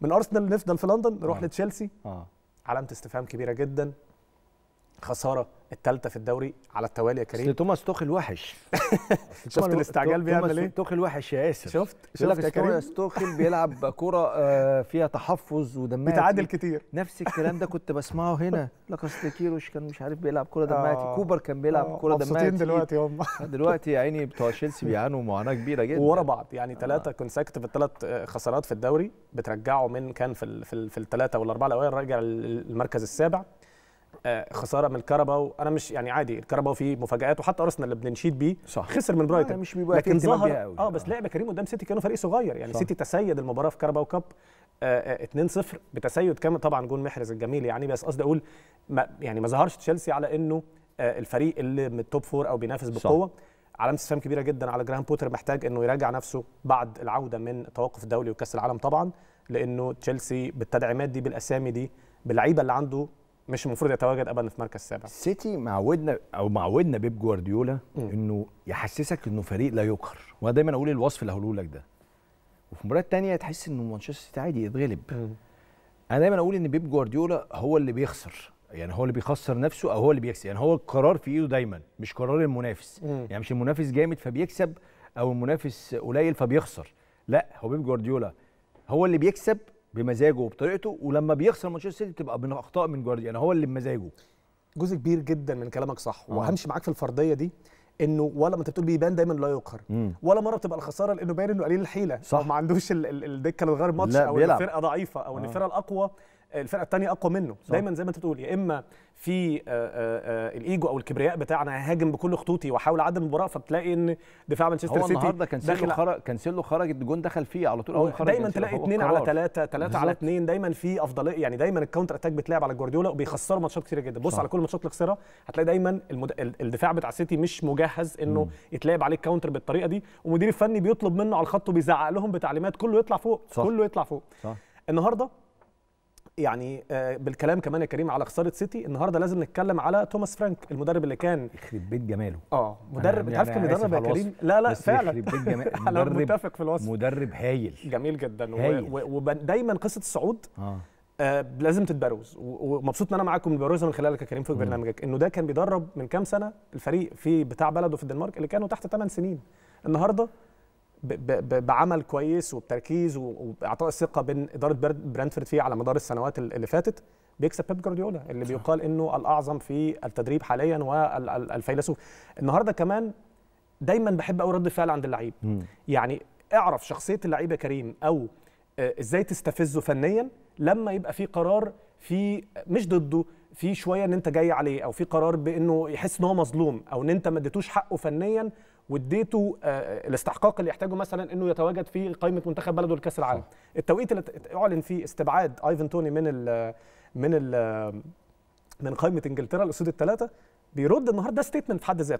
من ارسنال نفضل في لندن نروح آه. لتشيلسي آه. علامه استفهام كبيره جدا خساره الثالثه في الدوري على التوالي يا كريم اصل توماس توخل وحش شفت الاستعجال بيعمل ايه؟ توخل وحش يا ياسر شفت شفت يا كريم توخل بيلعب كوره آه، فيها تحفظ ودمها بيتعادل كتير نفس الكلام ده كنت بسمعه هنا لاكاستيكيروش كان مش عارف بيلعب كوره دمها آه. كوبر كان بيلعب آه، كوره دمها مبسوطين دلوقتي هم دلوقتي يا عيني بتوع تشيلسي بيعانوا معاناه كبيره جدا ورا بعض يعني ثلاثه آه. كونسكتيف الثلاث خسارات في الدوري بترجعه من كان في الثلاثه والاربعه الاوائل راجع المركز السابع خساره من الكرباو انا مش يعني عادي الكرباو فيه مفاجات وحتى ارسنال اللي بنشيد بيه صح. خسر من برايتون مش لكن ظهر اه بس لعب كريم قدام سيتي كانوا فريق صغير يعني صح. سيتي تسيد المباراه في كرباو كاب 2-0 آه، آه، بتسيد كامل طبعا جون محرز الجميل يعني بس قصدي اقول ما يعني ما ظهرش تشيلسي على انه آه، الفريق اللي من التوب فور او بينافس بقوه صح. علامه استفهام كبيره جدا على جراهام بوتر محتاج انه يراجع نفسه بعد العوده من التوقف الدولي وكاس العالم طبعا لانه تشيلسي بالتدعيمات دي بالاسامي دي باللعيبه اللي عنده مش المفروض يتواجد ابدا في مركز سابع سيتي معودنا او معودنا بيب جوارديولا انه يحسسك انه فريق لا يقهر وانا دايما اقول الوصف اللي هقوله لك ده وفي المباراه الثانيه تحس انه مانشستر سيتي عادي يتغلب م. انا دايما اقول ان بيب جوارديولا هو اللي بيخسر يعني هو اللي بيخسر نفسه او هو اللي بيكسب يعني هو القرار في ايده دايما مش قرار المنافس م. يعني مش المنافس جامد فبيكسب او المنافس قليل فبيخسر لا هو بيب جوارديولا هو اللي بيكسب بمزاجه وبطريقته ولما بيخسر مانشستر سيتي بتبقى من اخطاء من جوارديولا يعني هو اللي بمزاجه جزء كبير جدا من كلامك صح آه. وهمشي معاك في الفرضيه دي انه ولا ما انت بتقول بيبان دايما لا يقهر ولا مره بتبقى الخساره لانه باين انه قليل الحيله صح ما عندوش الدكه اللي تغير ماتش او الفرقه ضعيفه او ان الفرقه آه. الاقوى الفرقه الثانيه اقوى منه صح. دايما زي ما انت بتقول يا اما في آه، آه، آه، الايجو او الكبرياء بتاعنا هاجم بكل خطوطي واحاول اعدل المباراه فبتلاقي ان دفاع مانشستر سيتي النهارده كانسيلو خرج كانسيلو خرج الجون دخل فيه على طول هو خرج دايما تلاقي اثنين على ثلاثه ثلاثه على اثنين دايما في افضليه يعني دايما الكاونتر اتاك بتلعب على جوارديولا وبيخسروا ماتشات كثيره جدا بص صح. على كل الماتشات اللي خسرها هتلاقي دايما المد... الدفاع بتاع السيتي مش مجهز انه م. يتلعب عليه الكاونتر بالطريقه دي والمدير الفني بيطلب منه على الخط وبيزعق لهم بتعليمات كله يطلع فوق صح. كله يطلع فوق صح. النهارده يعني آه، بالكلام كمان يا كريم على خساره سيتي النهارده لازم نتكلم على توماس فرانك المدرب اللي كان يخرب بيت جماله اه مدرب انت يعني عارف كان مدرب يا كريم لا لا فعلا يخرب بيت مدرب متفق في الوصف مدرب هايل جميل جدا ودايما قصه الصعود آه. آه لازم تتبروز ومبسوط ان انا معاكم البروزه من خلالك يا كريم في برنامجك انه ده كان بيدرب من كام سنه الفريق في بتاع بلده في الدنمارك اللي كانوا تحت 8 سنين النهارده بعمل كويس وبتركيز واعطاء الثقه بين اداره برنتفورد فيه على مدار السنوات اللي فاتت بيكسب بيب جوارديولا اللي صح. بيقال انه الاعظم في التدريب حاليا والفيلسوف النهارده كمان دايما بحب قوي رد الفعل عند اللعيب يعني اعرف شخصيه اللعيب يا كريم او آه، ازاي تستفزه فنيا لما يبقى في قرار في مش ضده في شويه ان انت جاي عليه او في قرار بانه يحس ان هو مظلوم او ان انت ما اديتوش حقه فنيا واديته آه، آه، الاستحقاق اللي يحتاجه مثلا انه يتواجد في قائمه منتخب بلده لكاس العالم التوقيت اللي اعلن فيه استبعاد ايفن توني من الـ من الـ آه، من قائمه انجلترا الاسود الثلاثه بيرد النهارده ستيتمنت في حد ذاته